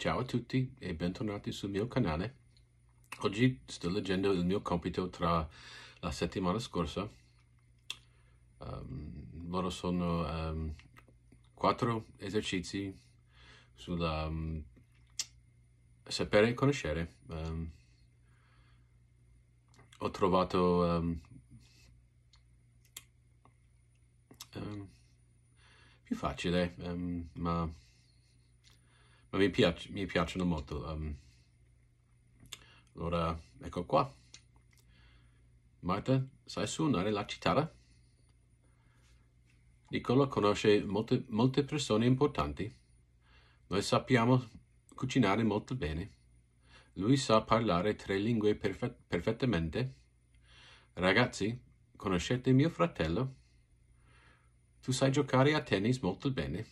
Ciao a tutti e bentornati sul mio canale. Oggi sto leggendo il mio compito tra la settimana scorsa. Um, loro sono um, quattro esercizi sulla um, sapere e conoscere. Ehm, ho trovato più facile, ma mi, piac- mi piacciono molto. Um, allora, ecco qua. Marta, sai suonare la chitarra? Nicola conosce molte, molte persone importanti. Noi sappiamo cucinare molto bene. Lui sa parlare tre lingue perfet- perfettamente. Ragazzi, conoscete mio fratello? Tu sai giocare a tennis molto bene.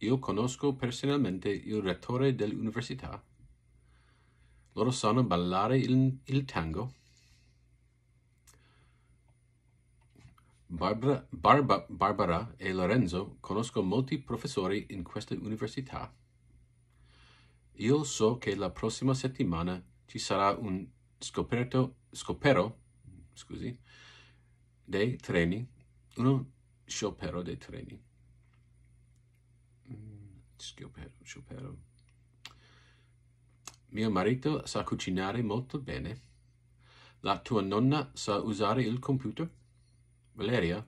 Io conosco personalmente il rettore dell'università. Loro sanno ballare il, il tango. Barbara, Barba, Barbara e Lorenzo conosco molti professori in questa università. Io so che la prossima settimana ci sarà un scoperto, scopero scusi, dei treni, uno sciopero dei treni sciopero. Mio marito sa cucinare molto bene. La tua nonna sa usare il computer? Valeria,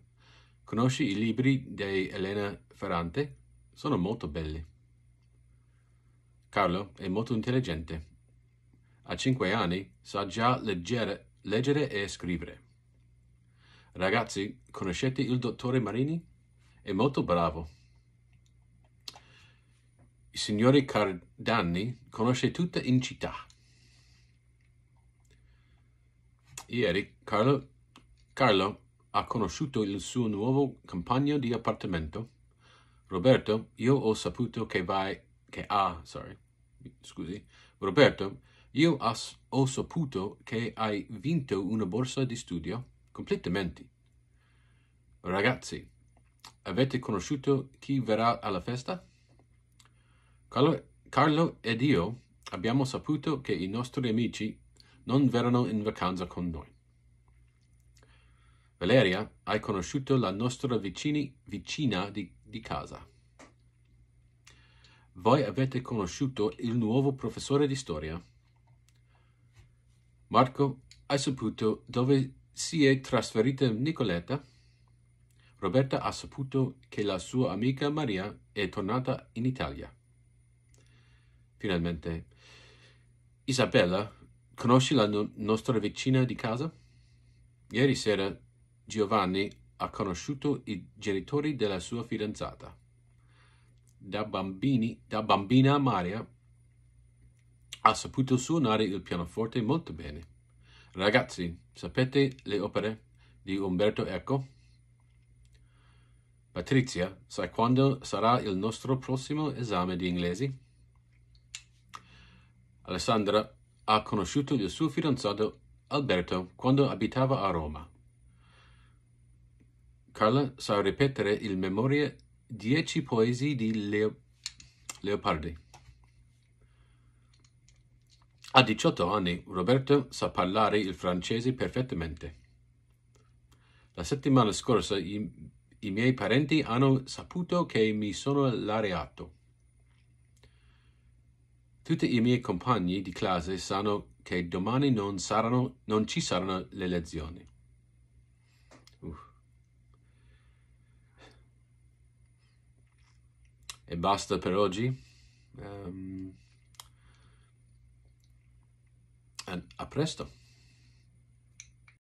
conosci i libri di Elena Ferrante? Sono molto belli. Carlo è molto intelligente. A cinque anni sa già leggere, leggere e scrivere. Ragazzi, conoscete il dottore Marini? È molto bravo. Il signore Cardani conosce tutta in città. Ieri Carlo, Carlo ha conosciuto il suo nuovo compagno di appartamento. Roberto, io ho saputo che vai, che ha, sorry, scusi, Roberto, io has, ho saputo che hai vinto una borsa di studio. Completamente. Ragazzi, avete conosciuto chi verrà alla festa? Carlo, Carlo ed io abbiamo saputo che i nostri amici non verranno in vacanza con noi. Valeria, hai conosciuto la nostra vicini, vicina di, di casa. Voi avete conosciuto il nuovo professore di storia. Marco, hai saputo dove si è trasferita Nicoletta? Roberta ha saputo che la sua amica Maria è tornata in Italia finalmente. Isabella, conosci la no- nostra vicina di casa? Ieri sera Giovanni ha conosciuto i genitori della sua fidanzata. Da, bambini, da bambina Maria ha saputo suonare il pianoforte molto bene. Ragazzi, sapete le opere di Umberto Eco? Patrizia, sai quando sarà il nostro prossimo esame di inglese? Alessandra ha conosciuto il suo fidanzato Alberto quando abitava a Roma. Carla sa ripetere in memoria Dieci poesie di Leo... Leopardi. A 18 anni Roberto sa parlare il francese perfettamente. La settimana scorsa i, i miei parenti hanno saputo che mi sono laureato. Tutte i miei compagni di classe sanno che domani non, saranno, non ci saranno le lezioni. Uff. E basta per oggi. Um, a presto.